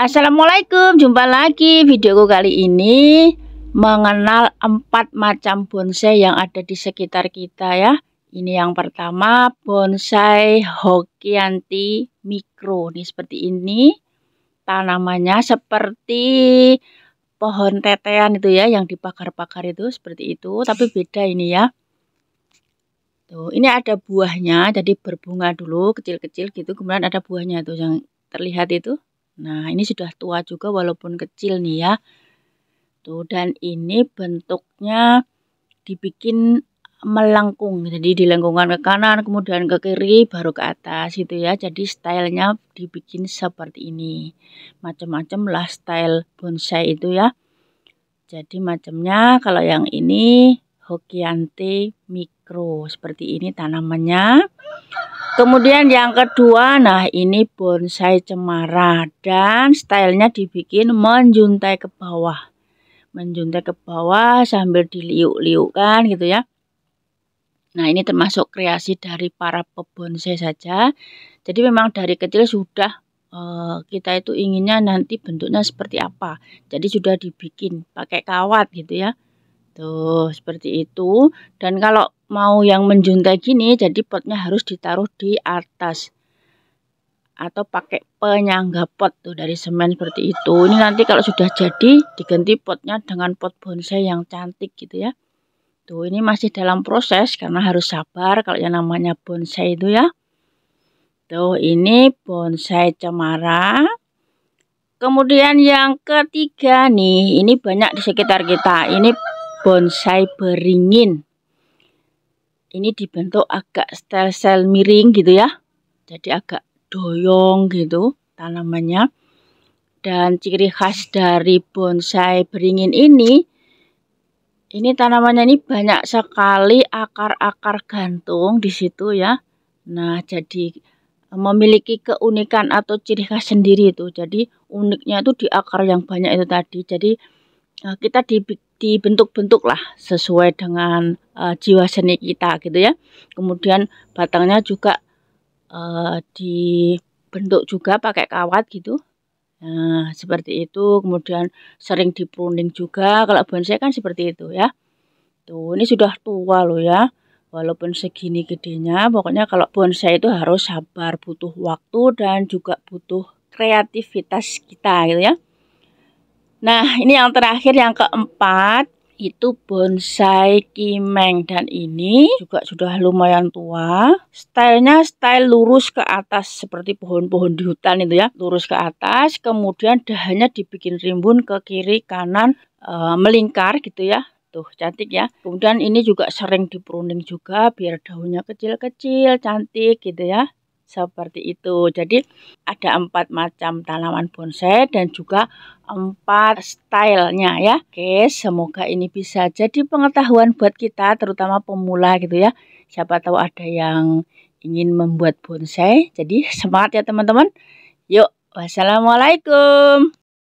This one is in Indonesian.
Assalamualaikum, jumpa lagi videoku kali ini mengenal empat macam bonsai yang ada di sekitar kita ya. Ini yang pertama bonsai hokianti mikro nih seperti ini. Tanamannya seperti pohon tetean itu ya yang dibakar-bakar itu seperti itu, tapi beda ini ya. Tuh, ini ada buahnya jadi berbunga dulu kecil-kecil gitu, kemudian ada buahnya tuh yang terlihat itu Nah, ini sudah tua juga walaupun kecil nih ya. Tuh, dan ini bentuknya dibikin melengkung. Jadi dilengkungan ke kanan, kemudian ke kiri, baru ke atas itu ya. Jadi stylenya dibikin seperti ini. Macam-macam lah style bonsai itu ya. Jadi macamnya kalau yang ini Hokiante mikro. Seperti ini tanamannya. Kemudian yang kedua, nah ini bonsai cemara dan stylenya dibikin menjuntai ke bawah. Menjuntai ke bawah sambil diliuk-liukkan gitu ya. Nah ini termasuk kreasi dari para pebonsai saja. Jadi memang dari kecil sudah eh, kita itu inginnya nanti bentuknya seperti apa. Jadi sudah dibikin pakai kawat gitu ya. Tuh, gitu, seperti itu. Dan kalau mau yang menjuntai gini, jadi potnya harus ditaruh di atas. Atau pakai penyangga pot tuh dari semen seperti itu. Ini nanti kalau sudah jadi, diganti potnya dengan pot bonsai yang cantik gitu ya. Tuh, ini masih dalam proses karena harus sabar kalau yang namanya bonsai itu ya. Tuh, ini bonsai cemara. Kemudian yang ketiga nih, ini banyak di sekitar kita. Ini bonsai beringin. Ini dibentuk agak stel-stel miring gitu ya. Jadi agak doyong gitu tanamannya. Dan ciri khas dari bonsai beringin ini, ini tanamannya ini banyak sekali akar-akar gantung di situ ya. Nah, jadi e, memiliki keunikan atau ciri khas sendiri itu. Jadi uniknya itu di akar yang banyak itu tadi. Jadi e, kita di dibentuk-bentuk lah sesuai dengan uh, jiwa seni kita gitu ya. Kemudian batangnya juga uh, dibentuk juga pakai kawat gitu. Nah, seperti itu. Kemudian sering dipruning juga. Kalau bonsai kan seperti itu ya. Tuh, ini sudah tua loh ya. Walaupun segini gedenya, pokoknya kalau bonsai itu harus sabar, butuh waktu dan juga butuh kreativitas kita gitu ya. Nah, ini yang terakhir yang keempat itu bonsai kimeng dan ini juga sudah lumayan tua. Stylenya style lurus ke atas seperti pohon-pohon di hutan itu ya, lurus ke atas, kemudian dahannya dibikin rimbun ke kiri kanan e, melingkar gitu ya. Tuh cantik ya. Kemudian ini juga sering dipruning juga biar daunnya kecil-kecil, cantik gitu ya seperti itu. Jadi ada empat macam tanaman bonsai dan juga empat stylenya ya. Oke, semoga ini bisa jadi pengetahuan buat kita terutama pemula gitu ya. Siapa tahu ada yang ingin membuat bonsai. Jadi semangat ya teman-teman. Yuk, wassalamualaikum.